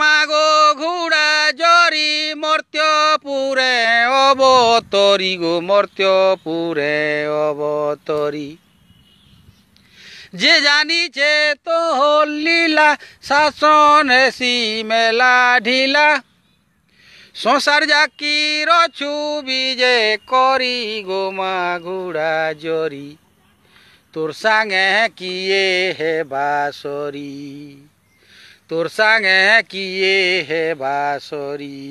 মাগো ঘুড়া জরি মর্ত্যপুরে অবতরি গো মর্ত্যপুরে অবতরি যে জানিছে তো হলিলা শাসন সি মেলা ঢিলা সংসার জাকি রছু বিজে করি গো মা ঘুড়া জরি তোর সাঙে কিয়ে হে বাসরি তোর সাঙে কি হে বাসরি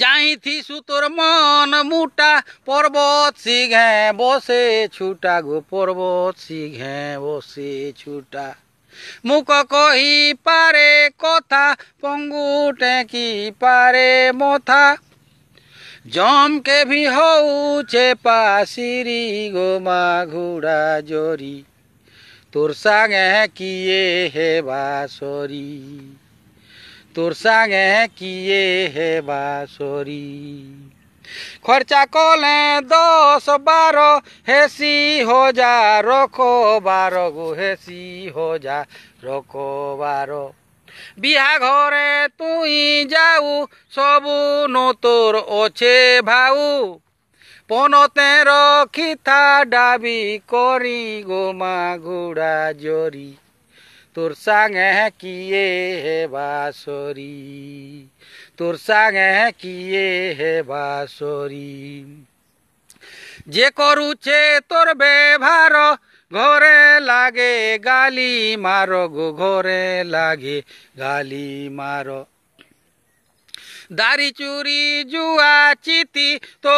যাইথিসু তোর মন মুটা পর্বত সিঘে বসে ছুটা গো পর্বত সিঘে বসে ছুটা মুখ কহি পারে কথা পঙ্গুটে কি পারে মথা জম কে ভি হউছে পাশিরি গো মা ঘোড়া জরি তোর সাঙে কিয়ে হে বাসরি তোর সাঙে কিয়ে হে বাসরি খরচা কলে দশ বারো হেসি হজা রখো বারো গো হেসি হজা রখো বারো বিহা ঘরে তুই যাও সবু ন তোর অছে ভাউ পনতে রক্ষিতা দাবি করি গোমা ঘোড়া জরি তোর সাঙে কিয়ে হে বাসরি তোর সাঙে কিয়ে হে বাসরি যে করুছে তোর ব্যবহার ঘরে লাগে গালি মার ঘরে লাগে গালি মার দারি চুরি জুয়া চিতি তো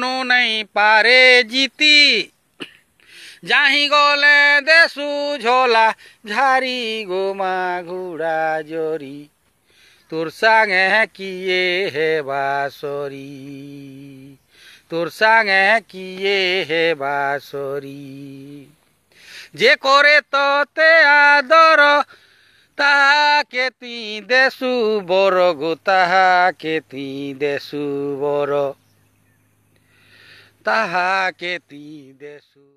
নু নাই পারে জিতি যাহি গলে দেশু ঝোলা ঝারি গোমা ঘুড়া জরি তোর সাঙে কিয়ে হেবা সরি তোর সাঙে কিয়ে হেবা সরি যে করে ততে আদর তাহাকে তুই দেশু বড় গো তাহাকে তুই দেশু বড় তাহাকে তুই দেশু